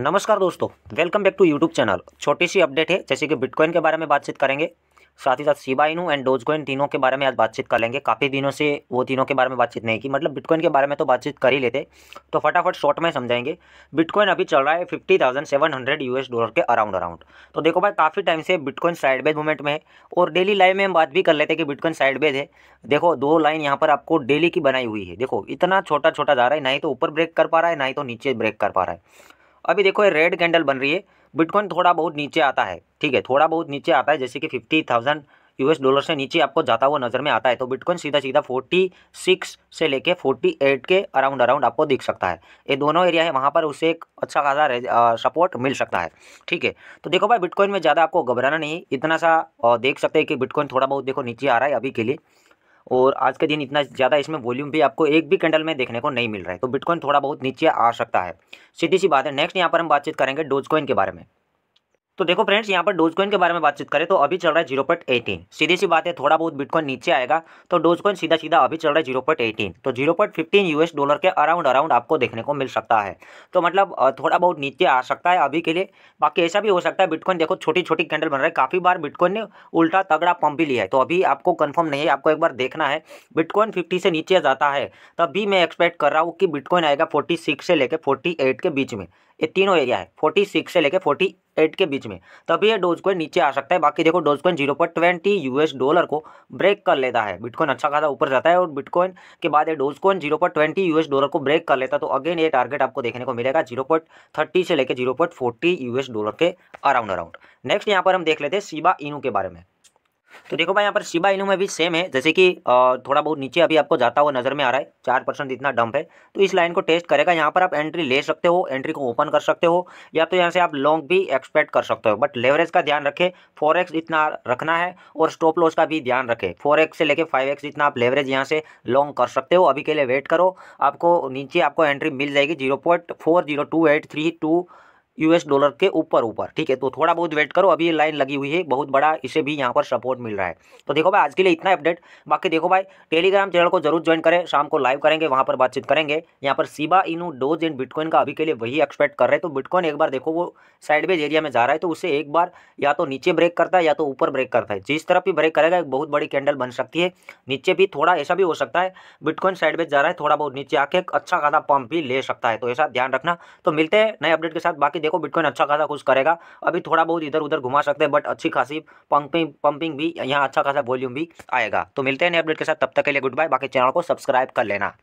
नमस्कार दोस्तों welcome back to YouTube channel छोटी सी अपडेट है जैसे कि बिटकॉइन के बारे में बातचीत करेंगे साथ ही साथ सीबा इनू एंड डोजकॉइन तीनों के बारे में आज बातचीत कर लेंगे काफ़ी दिनों से वो तीनों के बारे में बातचीत नहीं की मतलब बिटकॉइन के बारे में तो बातचीत कर ही लेते तो फटाफट शॉर्ट में समझाएंगे बिटकॉइन अभी चल रहा है fifty thousand seven hundred US dollar के अराउंड अराउंड तो देखो भाई काफ़ी टाइम से बिटकॉइन साइड बेज मूवमेंट में है और डेली लाइव में हम बात भी कर लेते हैं कि बिटकॉइन साइड है देखो दो लाइन यहाँ पर आपको डेली की बनाई हुई है देखो इतना छोटा छोटा जा रहा है ना ही तो ऊपर ब्रेक कर पा रहा है ना ही तो नीचे ब्रेक कर पा रहा है अभी देखो ये रेड कैंडल बन रही है बिटकॉइन थोड़ा बहुत नीचे आता है ठीक है थोड़ा बहुत नीचे आता है जैसे कि फिफ्टी थाउजेंड यूएस डॉलर से नीचे आपको जाता हुआ नज़र में आता है तो बिटकॉइन सीधा सीधा फोर्टी सिक्स से लेके एट के अराउंड अराउंड आपको दिख सकता है ये दोनों एरिया है वहाँ पर उसे एक अच्छा खासा सपोर्ट मिल सकता है ठीक है तो देखो भाई बिटकॉइन में ज़्यादा आपको घबराना नहीं इतना सा देख सकते हैं कि बिटकॉइन थोड़ा बहुत देखो नीचे आ रहा है अभी के लिए और आज के दिन इतना ज़्यादा इसमें वॉल्यूम भी आपको एक भी कैंडल में देखने को नहीं मिल रहा है तो बिटकॉइन थोड़ा बहुत नीचे आ सकता है सीधी सी बात है नेक्स्ट यहाँ पर हम बातचीत करेंगे डोज के बारे में तो देखो फ्रेंड्स यहाँ पर डोजकॉइन के बारे में बातचीत करें तो अभी चल रहा है जीरो पॉइंट एटीन सीधी सी बात है थोड़ा बहुत बिटकॉइन नीचे आएगा तो डोजकॉइन सीधा सीधा अभी चल रहा है जीरो पॉइंट एटीन तो zero point fifteen US dollar के अराउंड अराउंड आपको देखने को मिल सकता है तो मतलब थोड़ा बहुत नीचे आ सकता है अभी के लिए बाकी ऐसा भी हो सकता है बिटकॉइन देखो छोटी छोटी कैंडल बन रहा है काफ़ी बार बिटकॉइन ने उल्टा तगड़ा पंप भी लिया है तो अभी आपको कन्फर्म नहीं है आपको एक बार देखना है बिटकॉइन फिफ्टी से नीचे जाता है तब भी मैं एक्सपेक्ट कर रहा हूँ कि बिटकॉइन आएगा फोर्टी से लेकर फोर्टी के बीच में ये तीनों एरिया है फोर्टी से लेकर फोर्टी एट के बीच में तभी ये डोज कोइन नीचे आ सकता है बाकी देखो Dogecoin zero point twenty US dollar को ब्रेक कर लेता है बिटकॉइन अच्छा खासा ऊपर जाता है और बिटकॉइन के बाद ये Dogecoin zero point twenty US dollar को ब्रेक कर लेता तो अगेन ये टारगेट आपको देखने को मिलेगा जीरो पॉइंट थर्टी से लेकर zero point forty US dollar के अराउंड अराउंड नेक्स्ट यहाँ पर हम देख लेते हैं सीबा इनू के बारे में तो देखो भाई यहाँ पर शिबा इनू में भी सेम है जैसे कि थोड़ा बहुत नीचे अभी आपको जाता हुआ नज़र में आ रहा है चार परसेंट इतना डंप है तो इस लाइन को टेस्ट करेगा यहाँ पर आप एंट्री ले सकते हो एंट्री को ओपन कर सकते हो या तो यहाँ से आप लॉन्ग भी एक्सपेक्ट कर सकते हो बट लेवरेज का ध्यान रखें फोर इतना रखना है और स्टॉप लॉस का भी ध्यान रखें फोर से लेकर फाइव इतना आप लेवरेज यहाँ से लॉन्ग कर सकते हो अभी के लिए वेट करो आपको नीचे आपको एंट्री मिल जाएगी zero point four zero two eight three two US dollar के ऊपर ऊपर ठीक है तो थोड़ा बहुत वेट करो अभी ये लाइन लगी हुई है बहुत बड़ा इसे भी यहाँ पर सपोर्ट मिल रहा है तो देखो भाई आज के लिए इतना अपडेट बाकी देखो भाई टेलीग्राम चैनल को जरूर ज्वाइन करें शाम को लाइव करेंगे वहाँ पर बातचीत करेंगे यहाँ पर सीबा इनू डोज एंड बिटकॉइन का अभी के लिए वही एक्सपेक्ट कर रहे हैं तो बिटकॉइन एक बार देखो वो साइडवेज एरिया में जा रहा है तो उसे एक बार या तो नीचे ब्रेक करता है या तो ऊपर ब्रेक करता है जिस तरफ भी ब्रेक करेगा एक बहुत बड़ी कैंडल बन सकती है नीचे भी थोड़ा ऐसा भी हो सकता है बिटकॉइन साइडवेज जा रहा है थोड़ा बहुत नीचे आके अच्छा खासा पंप भी ले सकता है तो ऐसा ध्यान रखना तो मिलते हैं नए अपडेट के साथ बाकी देखो बिटकॉइन अच्छा खासा कुछ करेगा अभी थोड़ा बहुत इधर उधर घुमा सकते हैं बट अच्छी खासी पंपिंग पंपिंग भी यहाँ अच्छा खासा वॉल्यूम भी आएगा तो मिलते हैं नए अपडेट के साथ तब तक के लिए गुड बाय बाकी चैनल को सब्सक्राइब कर लेना